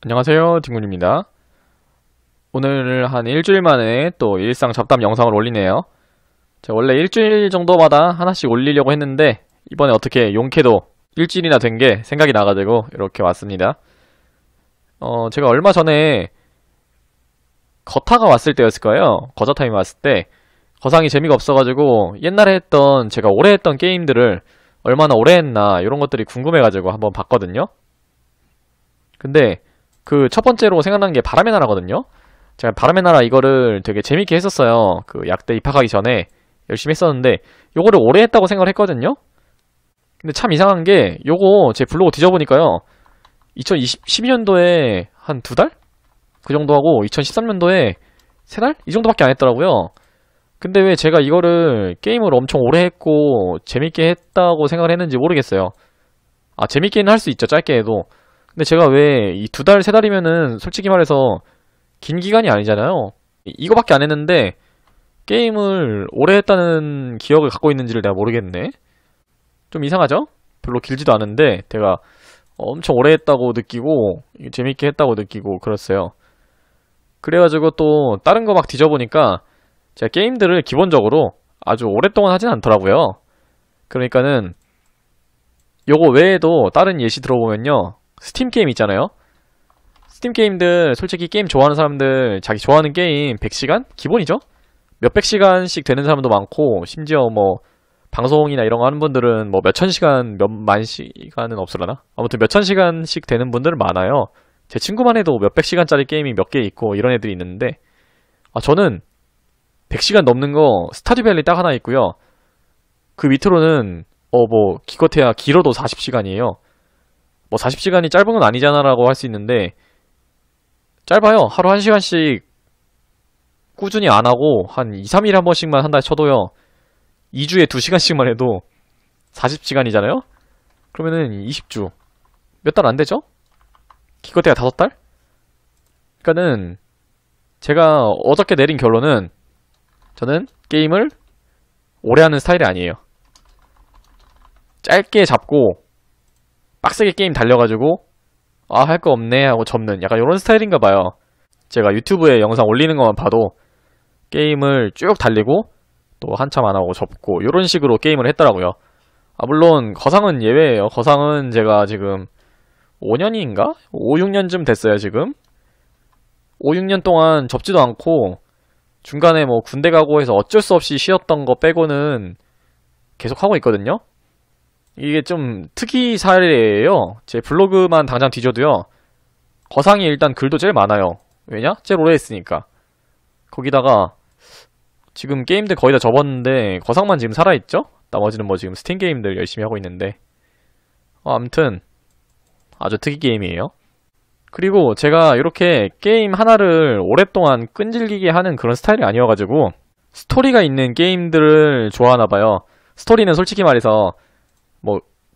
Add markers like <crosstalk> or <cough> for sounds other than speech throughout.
안녕하세요 딩군입니다 오늘 한 일주일 만에 또 일상 잡담 영상을 올리네요 제가 원래 일주일 정도마다 하나씩 올리려고 했는데 이번에 어떻게 용케도 일주일이나 된 게 생각이 나가지고 이렇게 왔습니다 어 제가 얼마 전에 거타가 왔을 때였을 거예요 거자타임이 왔을 때 거상이 재미가 없어가지고 옛날에 했던 제가 오래 했던 게임들을 얼마나 오래 했나 이런 것들이 궁금해가지고 한번 봤거든요 근데 그첫 번째로 생각난 게 바람의 나라거든요. 제가 바람의 나라 이거를 되게 재밌게 했었어요. 그 약대 입학하기 전에 열심히 했었는데 요거를 오래 했다고 생각을 했거든요. 근데 참 이상한 게 요거 제 블로그 뒤져보니까요. 2012년도에 한 두 달? 그 정도 하고 2013년도에 세 달? 이 정도밖에 안 했더라고요. 근데 왜 제가 이거를 게임을 엄청 오래 했고 재밌게 했다고 생각을 했는지 모르겠어요. 아 재밌게는 할 수 있죠. 짧게 해도. 근데 제가 왜 이 두 달, 세 달이면은 솔직히 말해서 긴 기간이 아니잖아요. 이거밖에 안 했는데 게임을 오래 했다는 기억을 갖고 있는지를 내가 모르겠네. 좀 이상하죠? 별로 길지도 않은데 제가 엄청 오래 했다고 느끼고 재밌게 했다고 느끼고 그랬어요. 그래가지고 또 다른 거 막 뒤져보니까 제가 게임들을 기본적으로 아주 오랫동안 하진 않더라고요. 그러니까는 요거 외에도 다른 예시 들어보면요. 스팀 게임 있잖아요 스팀 게임들 솔직히 게임 좋아하는 사람들 자기 좋아하는 게임 100시간? 기본이죠? 몇백 시간씩 되는 사람도 많고 심지어 뭐 방송이나 이런 거 하는 분들은 뭐 몇천 시간 몇 만 시간은 없으려나? 아무튼 몇천 시간씩 되는 분들은 많아요 제 친구만 해도 몇백 시간짜리 게임이 몇 개 있고 이런 애들이 있는데 아 저는 100시간 넘는 거 스타듀밸리 딱 하나 있고요 그 밑으로는 어 뭐 기껏해야 길어도 40시간이에요 뭐 40시간이 짧은 건 아니잖아라고 할 수 있는데 짧아요. 하루 1시간씩 꾸준히 안 하고 한 2, 3일에 한 번씩만 한다 쳐도요. 2주에 2시간씩만 해도 40시간이잖아요? 그러면은 20주. 몇 달 안 되죠? 기껏해야 5달? 그러니까는 제가 어저께 내린 결론은 저는 게임을 오래 하는 스타일이 아니에요. 짧게 잡고 빡세게 게임 달려가지고 아 할 거 없네 하고 접는 약간 요런 스타일인가 봐요. 제가 유튜브에 영상 올리는 것만 봐도 게임을 쭉 달리고 또 한참 안 하고 접고 요런 식으로 게임을 했더라고요. 아 물론 거상은 예외예요. 거상은 제가 지금 5년인가? 5, 6년쯤 됐어요 지금. 5, 6년 동안 접지도 않고 중간에 뭐 군대 가고 해서 어쩔 수 없이 쉬었던 거 빼고는 계속 하고 있거든요. 이게 좀 특이 사례예요. 제 블로그만 당장 뒤져도요. 거상이 일단 글도 제일 많아요. 왜냐? 제일 오래 했으니까. 거기다가 지금 게임들 거의 다 접었는데 거상만 지금 살아있죠? 나머지는 뭐 지금 스팀 게임들 열심히 하고 있는데 어, 아무튼 아주 특이 게임이에요. 그리고 제가 이렇게 게임 하나를 오랫동안 끈질기게 하는 그런 스타일이 아니어가지고 스토리가 있는 게임들을 좋아하나봐요. 스토리는 솔직히 말해서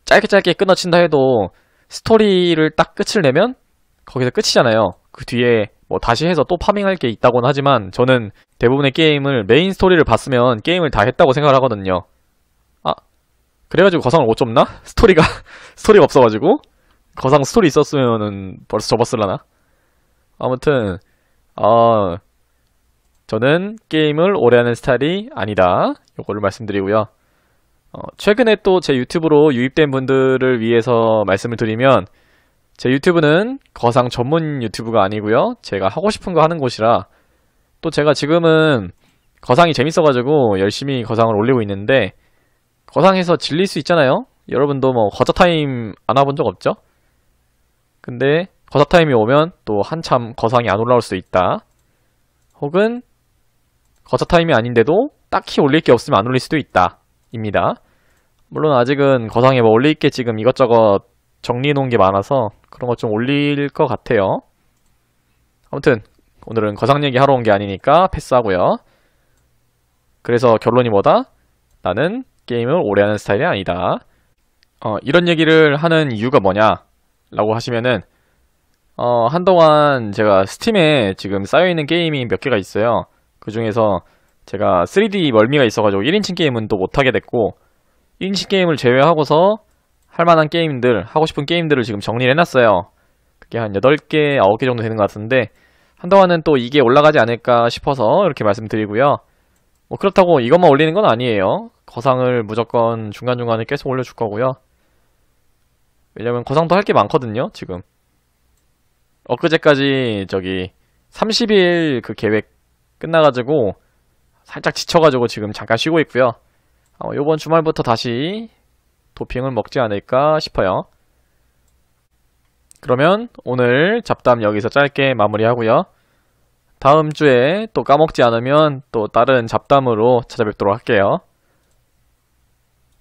짧게 짧게 끊어친다 해도 스토리를 딱 끝을 내면 거기서 끝이잖아요. 그 뒤에 뭐 다시 해서 또 파밍할 게 있다곤 하지만 저는 대부분의 게임을 메인 스토리를 봤으면 게임을 다 했다고 생각을 하거든요. 아, 그래가지고 거상을 못 접나? <laughs> 스토리가, <laughs> 스토리가 없어가지고? 거상 스토리 있었으면은 벌써 접었을라나? 아무튼, 어, 저는 게임을 오래 하는 스타일이 아니다. 요거를 말씀드리고요. 어, 최근에 또 제 유튜브로 유입된 분들을 위해서 말씀을 드리면 제 유튜브는 거상 전문 유튜브가 아니고요. 제가 하고 싶은 거 하는 곳이라 또 제가 지금은 거상이 재밌어가지고 열심히 거상을 올리고 있는데 거상에서 질릴 수 있잖아요. 여러분도 뭐 거자타임 안 와본 적 없죠? 근데 거사타임이 오면 또 한참 거상이 안 올라올 수도 있다. 혹은 거사타임이 아닌데도 딱히 올릴 게 없으면 안 올릴 수도 있다. 입니다. 물론 아직은 거상에 뭐 올릴 게 지금 이것저것 정리해 놓은 게 많아서 그런 것 좀 올릴 것 같아요. 아무튼 오늘은 거상 얘기 하러 온 게 아니니까 패스하고요. 그래서 결론이 뭐다? 나는 게임을 오래 하는 스타일이 아니다. 어, 이런 얘기를 하는 이유가 뭐냐? 라고 하시면은 어, 한동안 제가 스팀에 지금 쌓여있는 게임이 몇 개가 있어요. 그 중에서 제가 3D 멀미가 있어가지고 1인칭 게임은 또 못하게 됐고 1인칭 게임을 제외하고서 할만한 게임들, 하고 싶은 게임들을 지금 정리를 해놨어요. 그게 한 8개, 9개 정도 되는 것 같은데 한동안은 또 이게 올라가지 않을까 싶어서 이렇게 말씀드리고요. 뭐 그렇다고 이것만 올리는 건 아니에요. 거상을 무조건 중간중간에 계속 올려줄 거고요. 왜냐면 거상도 할 게 많거든요, 지금. 엊그제까지 저기 30일 그 계획 끝나가지고 살짝 지쳐가지고 지금 잠깐 쉬고 있고요. 어, 요번 주말부터 다시 도핑을 먹지 않을까 싶어요. 그러면 오늘 잡담 여기서 짧게 마무리하고요. 다음 주에 또 까먹지 않으면 또 다른 잡담으로 찾아뵙도록 할게요.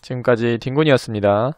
지금까지 딩군이었습니다.